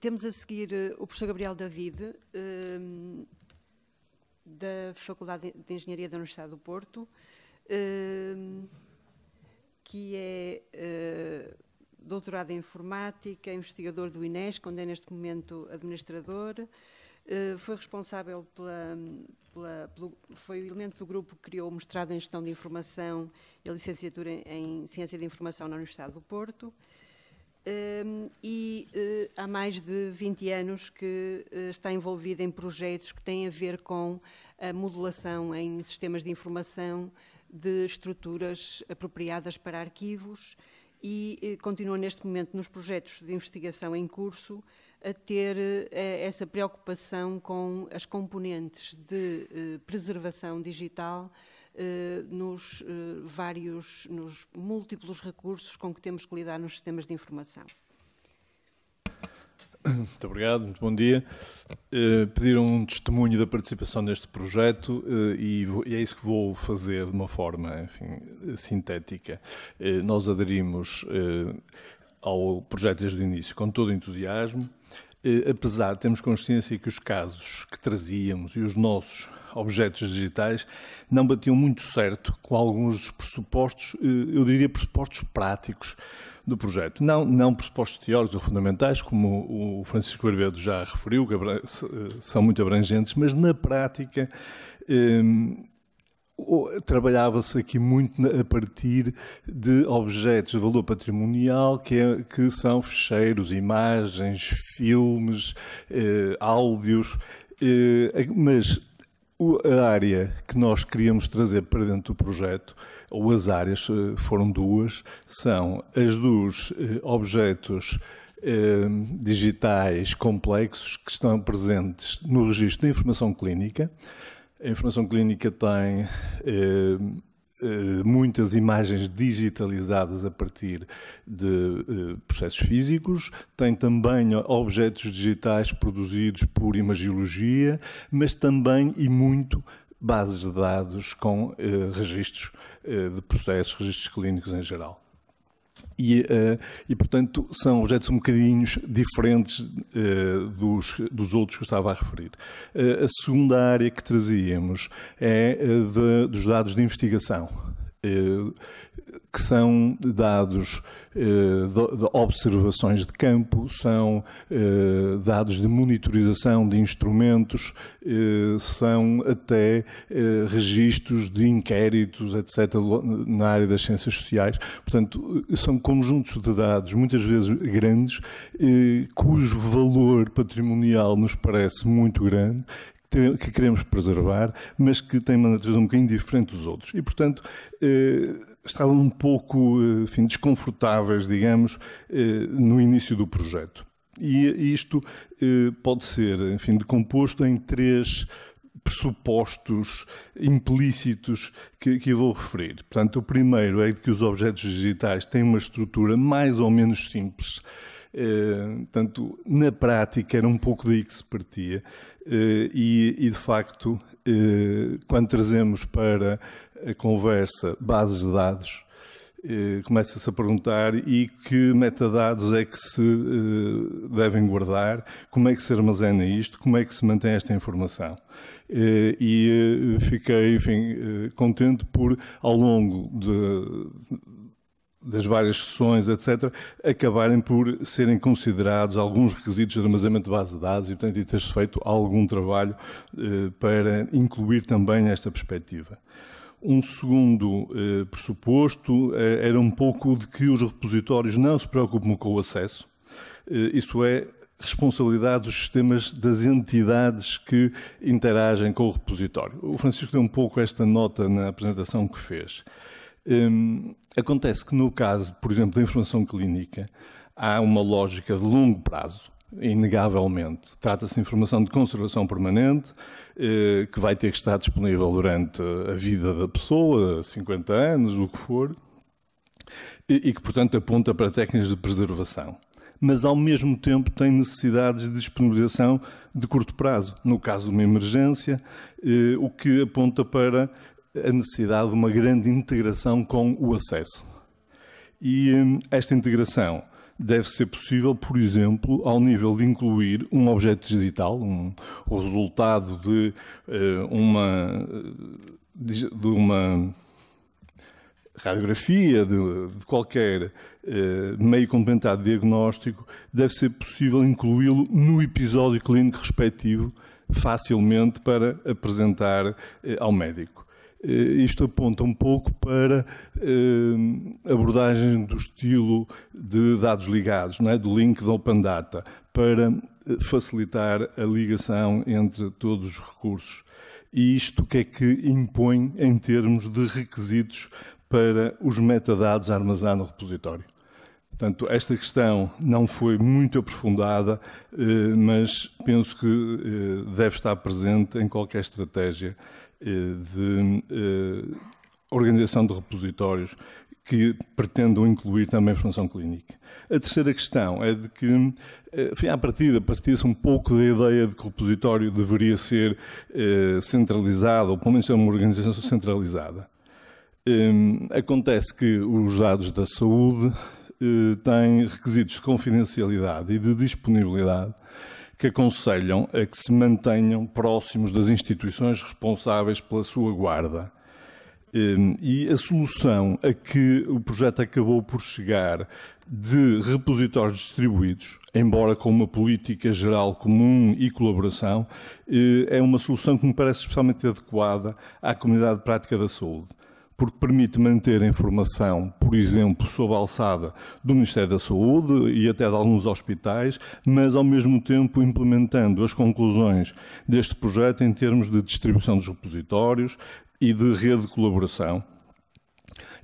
Temos a seguir eh, o professor Gabriel David, ehm, da Faculdade de Engenharia da Universidade do Porto, ehm, que é eh, doutorado em informática, investigador do INES, onde é neste momento administrador. Eh, foi responsável pela, pela, pelo, foi elemento do grupo que criou o mestrado em Gestão de Informação e a licenciatura em Ciência de Informação na Universidade do Porto. Um, e uh, há mais de 20 anos que uh, está envolvida em projetos que têm a ver com a modelação em sistemas de informação de estruturas apropriadas para arquivos e uh, continua neste momento nos projetos de investigação em curso a ter essa preocupação com as componentes de preservação digital eh, nos eh, vários, nos múltiplos recursos com que temos que lidar nos sistemas de informação. Muito obrigado, muito bom dia. Eh, pediram um testemunho da participação neste projeto e, é isso que vou fazer de uma forma enfim, sintética. nós aderimos ao projeto desde o início com todo entusiasmo. Eh, apesar de termos consciência que os casos que trazíamos e os nossos objetos digitais não batiam muito certo com alguns dos pressupostos, eh, eu diria pressupostos práticos do projeto. Não, não pressupostos teóricos ou fundamentais, como o Francisco Barbedo já referiu, que eh, são muito abrangentes, mas na prática Trabalhava-se aqui muito a partir de objetos de valor patrimonial que, é, que são fecheiros, imagens, filmes, eh, áudios, eh, mas a área que nós queríamos trazer para dentro do projeto, ou as áreas, eh, foram duas, são as dos eh, objetos eh, digitais complexos que estão presentes no registro da informação clínica, a informação clínica tem eh, eh, muitas imagens digitalizadas a partir de eh, processos físicos, tem também objetos digitais produzidos por imagiologia, mas também e muito bases de dados com registros de processos, registros clínicos em geral. E, uh, e, portanto, são objetos um bocadinho diferentes uh, dos, dos outros que eu estava a referir. Uh, a segunda área que trazíamos é de, dos dados de investigação. Eh, que são dados eh, de observações de campo, são eh, dados de monitorização de instrumentos, são até registros de inquéritos, etc., na área das ciências sociais. Portanto, são conjuntos de dados, muitas vezes grandes, cujo valor patrimonial nos parece muito grande, que queremos preservar, mas que tem uma natureza um bocadinho diferente dos outros. E, portanto, eh, estavam um pouco eh, enfim, desconfortáveis, digamos, eh, no início do projeto. E isto pode ser, enfim, decomposto em três pressupostos implícitos que, que, eu vou referir. Portanto, o primeiro é que os objetos digitais têm uma estrutura mais ou menos simples. Eh, portanto, na prática era um pouco daí que se partia eh, e, e de facto, eh, quando trazemos para a conversa bases de dados, começa-se a perguntar e que metadados é que se devem guardar, como é que se armazena isto, como é que se mantém esta informação. E fiquei, enfim, contente por, ao longo de, das várias sessões, etc., acabarem por serem considerados alguns requisitos de armazenamento de base de dados e, portanto, ter-se feito algum trabalho eh, para incluir também esta perspectiva. Um segundo eh, pressuposto eh, era um pouco de que os repositórios não se preocupam com o acesso, eh, isso é, responsabilidade dos sistemas das entidades que interagem com o repositório. O Francisco deu um pouco esta nota na apresentação que fez. Hum, acontece que no caso, por exemplo, da informação clínica, há uma lógica de longo prazo, inegavelmente. Trata-se de informação de conservação permanente, eh, que vai ter que estar disponível durante a vida da pessoa, 50 anos, o que for, e, e que, portanto, aponta para técnicas de preservação. Mas, ao mesmo tempo, tem necessidades de disponibilização de curto prazo, no caso de uma emergência, eh, o que aponta para a necessidade de uma grande integração com o acesso. E hum, esta integração deve ser possível, por exemplo, ao nível de incluir um objeto digital, um, o resultado de uh, uma eh, de uma radiografia, de, de qualquer uh, meio complementado de diagnóstico, deve ser possível incluí-lo no episódio clínico respectivo facilmente para apresentar uh, ao médico. Eh, isto aponta um pouco para eh, abordagem do estilo de dados ligados, não é? do link do Open Data, para eh, facilitar a ligação entre todos os recursos. E isto que é que impõe em termos de requisitos para os metadados armazenados no repositório? Portanto, esta questão não foi muito aprofundada, eh, mas penso que eh, deve estar presente em qualquer estratégia eh, de organização de repositórios que pretendam incluir também a formação clínica. A terceira questão é de que, enfim, à partida, partia-se um pouco da ideia de que o repositório deveria ser centralizado, ou pelo menos ser uma organização centralizada. Hum, acontece que os dados da saúde eh, tem requisitos de confidencialidade e de disponibilidade que aconselham a que se mantenham próximos das instituições responsáveis pela sua guarda. Ehm, e a solução a que o projeto acabou por chegar de repositórios distribuídos, embora com uma política geral comum e colaboração, eh, é uma solução que me parece especialmente adequada à comunidade prática da saúde porque permite manter informação, por exemplo, sob a alçada do Ministério da Saúde e até de alguns hospitais, mas ao mesmo tempo implementando as conclusões deste projeto em termos de distribuição dos repositórios e de rede de colaboração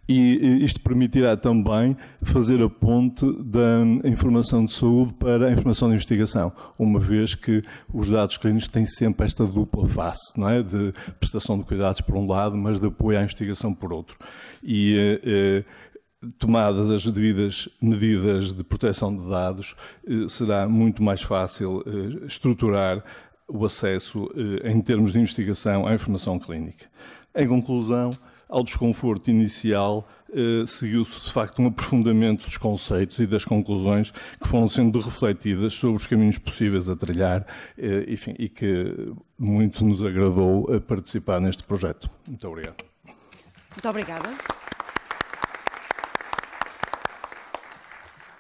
e isto permitirá também fazer a ponte da informação de saúde para a informação de investigação, uma vez que os dados clínicos têm sempre esta dupla face, não é? De prestação de cuidados por um lado, mas de apoio à investigação por outro. E eh, eh, tomadas as devidas medidas de proteção de dados, eh, será muito mais fácil estruturar o acesso em termos de investigação à informação clínica. Em conclusão, ao desconforto inicial, eh, seguiu-se de facto um aprofundamento dos conceitos e das conclusões que foram sendo refletidas sobre os caminhos possíveis a trilhar, eh, enfim, e que muito nos agradou a participar neste projeto. Muito obrigado. Muito obrigada.